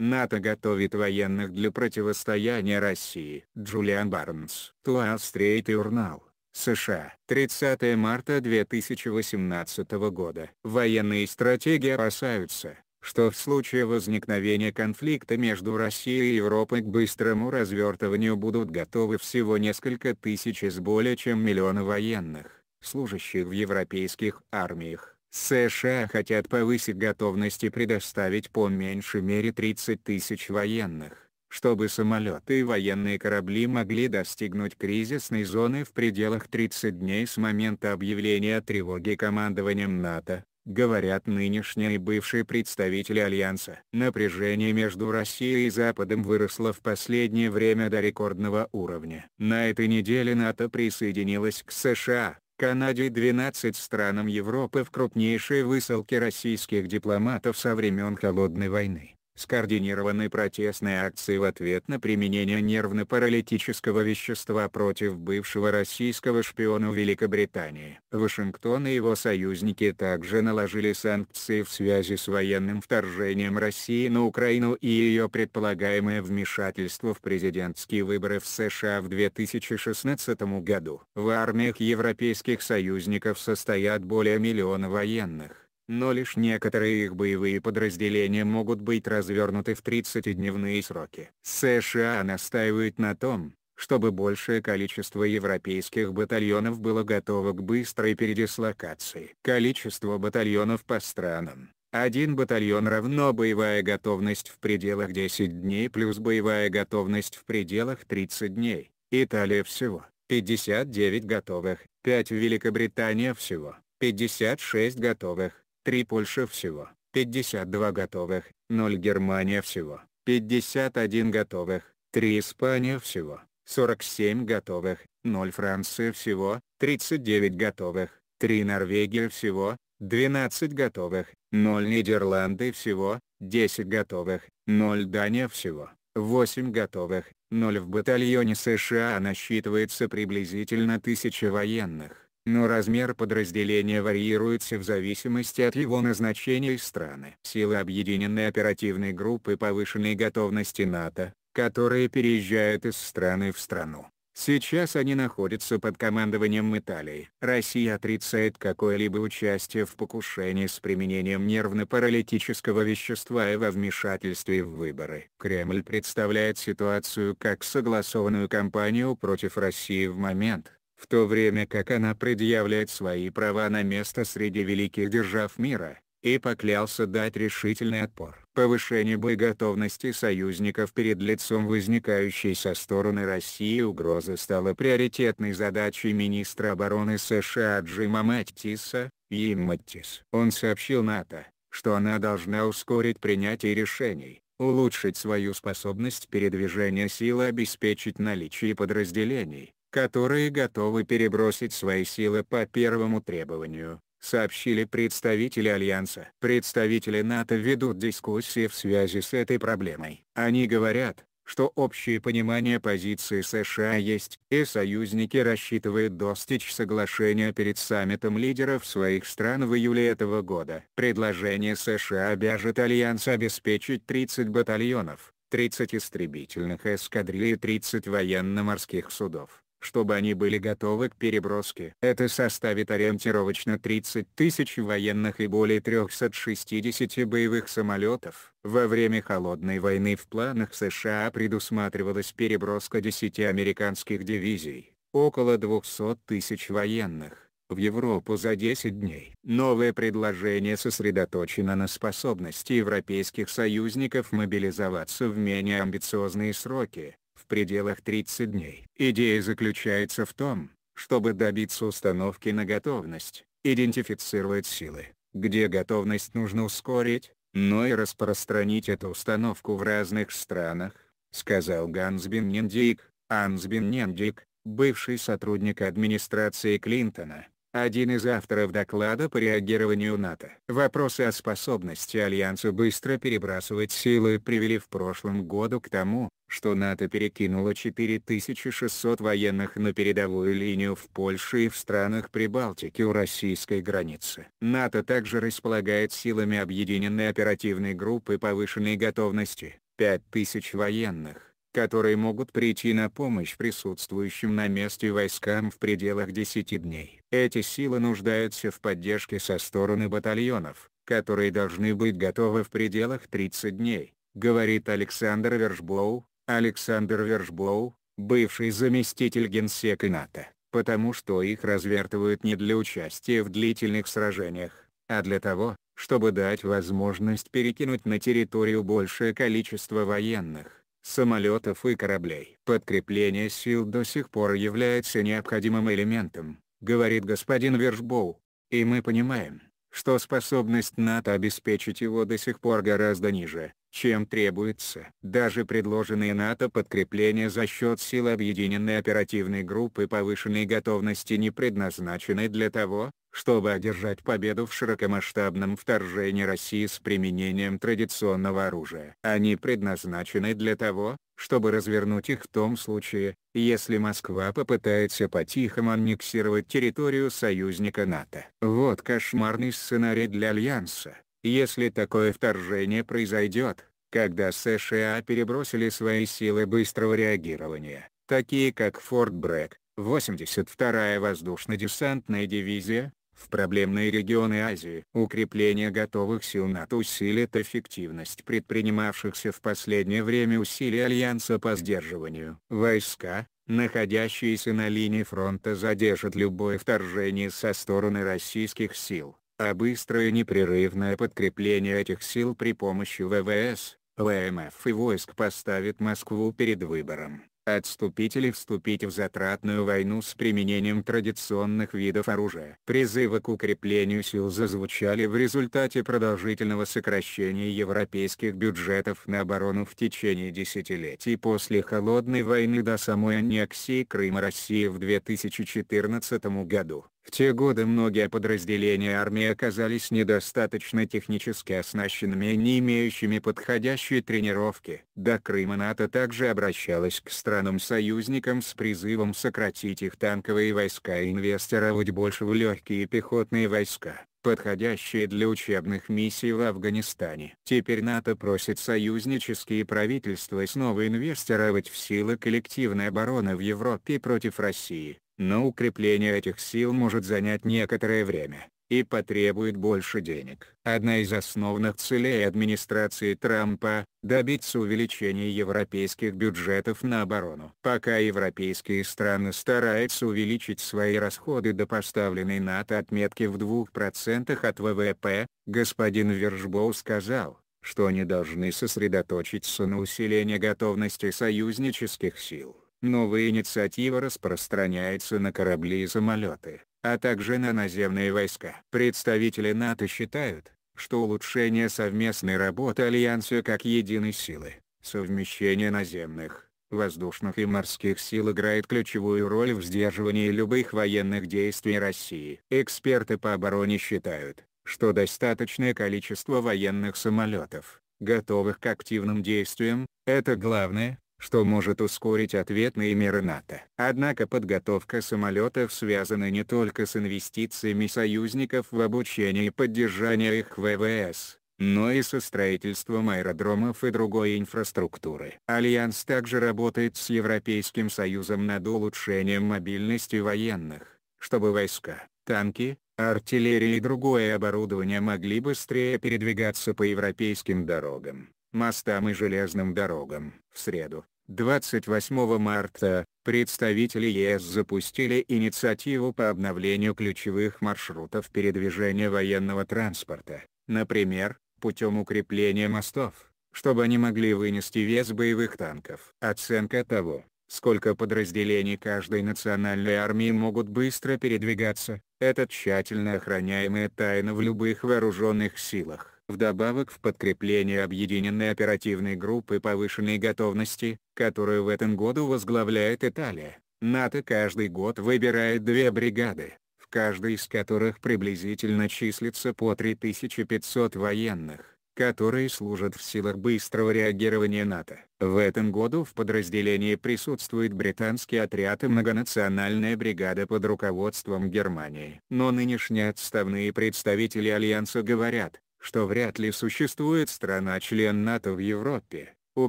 НАТО готовит военных для противостояния России. Джулиан Барнс. Туа Стрейт Юрнал. США. 30 марта 2018 года. Военные стратеги опасаются, что в случае возникновения конфликта между Россией и Европой к быстрому развертыванию будут готовы всего несколько тысяч из более чем миллиона военных, служащих в европейских армиях. США хотят повысить готовность и предоставить по меньшей мере 30 тысяч военных, чтобы самолеты и военные корабли могли достигнуть кризисной зоны в пределах 30 дней с момента объявления тревоги командованием НАТО, говорят нынешние и бывшие представители Альянса. Напряжение между Россией и Западом выросло в последнее время до рекордного уровня. На этой неделе НАТО присоединилась к США, Канаде и 12 странам Европы в крупнейшей высылке российских дипломатов со времен Холодной войны скоординированы протестные акции в ответ на применение нервно-паралитического вещества против бывшего российского шпиона в Великобритании. Вашингтон и его союзники также наложили санкции в связи с военным вторжением России на Украину и ее предполагаемое вмешательство в президентские выборы в США в 2016 году. В армиях европейских союзников состоят более миллиона военных но лишь некоторые их боевые подразделения могут быть развернуты в 30-дневные сроки. США настаивают на том, чтобы большее количество европейских батальонов было готово к быстрой передислокации. Количество батальонов по странам. Один батальон равно боевая готовность в пределах 10 дней плюс боевая готовность в пределах 30 дней. Италия всего 59 готовых, 5 Великобритания всего 56 готовых, 3 Польша всего, 52 готовых, 0 Германия всего, 51 готовых, 3 Испания всего, 47 готовых, 0 Франция всего, 39 готовых, 3 Норвегия всего, 12 готовых, 0 Нидерланды всего, 10 готовых, 0 Дания всего, 8 готовых, 0 в батальоне США насчитывается приблизительно 1000 военных но размер подразделения варьируется в зависимости от его назначения и страны. Силы Объединенной оперативной группы повышенной готовности НАТО, которые переезжают из страны в страну. Сейчас они находятся под командованием Италии. Россия отрицает какое-либо участие в покушении с применением нервно-паралитического вещества и во вмешательстве в выборы. Кремль представляет ситуацию как согласованную кампанию против России в момент, в то время как она предъявляет свои права на место среди великих держав мира, и поклялся дать решительный отпор. Повышение боеготовности союзников перед лицом возникающей со стороны России угрозы стало приоритетной задачей министра обороны США Джима Маттиса. Им Мэттис. Он сообщил НАТО, что она должна ускорить принятие решений, улучшить свою способность передвижения сил и обеспечить наличие подразделений, которые готовы перебросить свои силы по первому требованию, сообщили представители Альянса. Представители НАТО ведут дискуссии в связи с этой проблемой. Они говорят, что общее понимание позиции США есть, и союзники рассчитывают достичь соглашения перед саммитом лидеров своих стран в июле этого года. Предложение США обяжет Альянс обеспечить 30 батальонов, 30 истребительных эскадрилей и 30 военно-морских судов чтобы они были готовы к переброске. Это составит ориентировочно 30 тысяч военных и более 360 боевых самолетов. Во время Холодной войны в планах США предусматривалась переброска 10 американских дивизий, около 200 тысяч военных в Европу за 10 дней. Новое предложение сосредоточено на способности европейских союзников мобилизоваться в менее амбициозные сроки, в пределах 30 дней. Идея заключается в том, чтобы добиться установки на готовность, идентифицировать силы, где готовность нужно ускорить, но и распространить эту установку в разных странах, сказал Гансбин Нендик, Ансбин Нендик, бывший сотрудник администрации Клинтона, один из авторов доклада по реагированию НАТО. Вопросы о способности Альянса быстро перебрасывать силы привели в прошлом году к тому, что НАТО перекинуло 4600 военных на передовую линию в Польше и в странах Прибалтики у российской границы. НАТО также располагает силами объединенной оперативной группы повышенной готовности, 5000 военных которые могут прийти на помощь присутствующим на месте войскам в пределах 10 дней. Эти силы нуждаются в поддержке со стороны батальонов, которые должны быть готовы в пределах 30 дней, говорит Александр Вершбоу, Александр Вершбоу, бывший заместитель генсека НАТО, потому что их развертывают не для участия в длительных сражениях, а для того, чтобы дать возможность перекинуть на территорию большее количество военных, самолетов и кораблей. Подкрепление сил до сих пор является необходимым элементом, говорит господин Вершбоу, и мы понимаем, что способность НАТО обеспечить его до сих пор гораздо ниже, чем требуется. Даже предложенные НАТО подкрепления за счет сил объединенной оперативной группы повышенной готовности не предназначены для того, чтобы одержать победу в широкомасштабном вторжении России с применением традиционного оружия. Они предназначены для того, чтобы развернуть их в том случае, если Москва попытается по-тихому аннексировать территорию союзника НАТО. Вот кошмарный сценарий для Альянса. Если такое вторжение произойдет, когда США перебросили свои силы быстрого реагирования, такие как Форт Брэк, 82-я воздушно-десантная дивизия, в проблемные регионы Азии. Укрепление готовых сил НАТО усилит эффективность предпринимавшихся в последнее время усилий Альянса по сдерживанию. Войска, находящиеся на линии фронта задержат любое вторжение со стороны российских сил а быстрое непрерывное подкрепление этих сил при помощи ВВС, ВМФ и войск поставит Москву перед выбором, отступить или вступить в затратную войну с применением традиционных видов оружия. Призывы к укреплению сил зазвучали в результате продолжительного сокращения европейских бюджетов на оборону в течение десятилетий после Холодной войны до самой аннексии Крыма России в 2014 году. В те годы многие подразделения армии оказались недостаточно технически оснащенными и не имеющими подходящей тренировки. До Крыма НАТО также обращалась к странам-союзникам с призывом сократить их танковые войска и инвестировать больше в легкие пехотные войска подходящие для учебных миссий в Афганистане. Теперь НАТО просит союзнические правительства снова инвестировать в силы коллективной обороны в Европе против России но укрепление этих сил может занять некоторое время и потребует больше денег. Одна из основных целей администрации Трампа – добиться увеличения европейских бюджетов на оборону. Пока европейские страны стараются увеличить свои расходы до поставленной НАТО отметки в 2% от ВВП, господин Вержбоу сказал, что они должны сосредоточиться на усилении готовности союзнических сил. Новая инициатива распространяется на корабли и самолеты, а также на наземные войска. Представители НАТО считают, что улучшение совместной работы Альянса как единой силы, совмещение наземных, воздушных и морских сил играет ключевую роль в сдерживании любых военных действий России. Эксперты по обороне считают, что достаточное количество военных самолетов, готовых к активным действиям, это главное, что может ускорить ответные меры НАТО. Однако подготовка самолетов связана не только с инвестициями союзников в обучение и поддержание их ВВС, но и со строительством аэродромов и другой инфраструктуры. Альянс также работает с Европейским Союзом над улучшением мобильности военных, чтобы войска, танки, артиллерия и другое оборудование могли быстрее передвигаться по европейским дорогам, мостам и железным дорогам. В среду, 28 марта, представители ЕС запустили инициативу по обновлению ключевых маршрутов передвижения военного транспорта, например, путем укрепления мостов, чтобы они могли вынести вес боевых танков. Оценка того, сколько подразделений каждой национальной армии могут быстро передвигаться, это тщательно охраняемая тайна в любых вооруженных силах. Вдобавок в подкрепление объединенной оперативной группы повышенной готовности, которую в этом году возглавляет Италия, НАТО каждый год выбирает две бригады, в каждой из которых приблизительно числится по 3500 военных, которые служат в силах быстрого реагирования НАТО. В этом году в подразделении присутствует британский отряд и многонациональная бригада под руководством Германии. Но нынешние отставные представители Альянса говорят, что вряд ли существует страна-член НАТО в Европе, у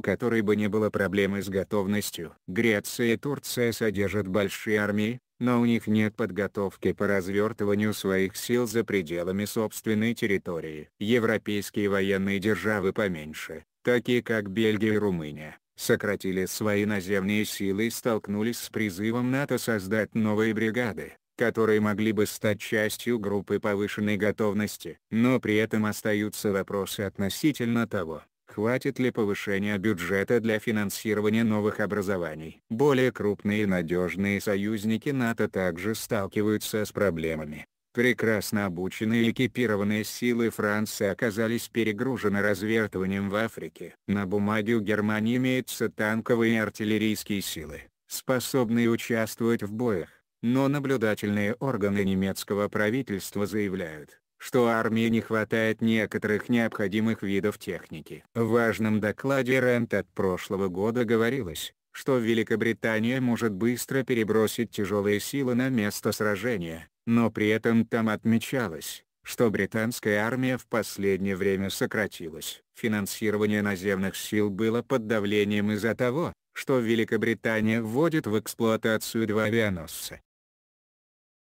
которой бы не было проблемы с готовностью. Греция и Турция содержат большие армии, но у них нет подготовки по развертыванию своих сил за пределами собственной территории. Европейские военные державы поменьше, такие как Бельгия и Румыния, сократили свои наземные силы и столкнулись с призывом НАТО создать новые бригады которые могли бы стать частью группы повышенной готовности. Но при этом остаются вопросы относительно того, хватит ли повышения бюджета для финансирования новых образований. Более крупные и надежные союзники НАТО также сталкиваются с проблемами. Прекрасно обученные и экипированные силы Франции оказались перегружены развертыванием в Африке. На бумаге у Германии имеются танковые и артиллерийские силы, способные участвовать в боях но наблюдательные органы немецкого правительства заявляют, что армии не хватает некоторых необходимых видов техники. В важном докладе Рент от прошлого года говорилось, что Великобритания может быстро перебросить тяжелые силы на место сражения, но при этом там отмечалось, что британская армия в последнее время сократилась. Финансирование наземных сил было под давлением из-за того, что Великобритания вводит в эксплуатацию два авианосца.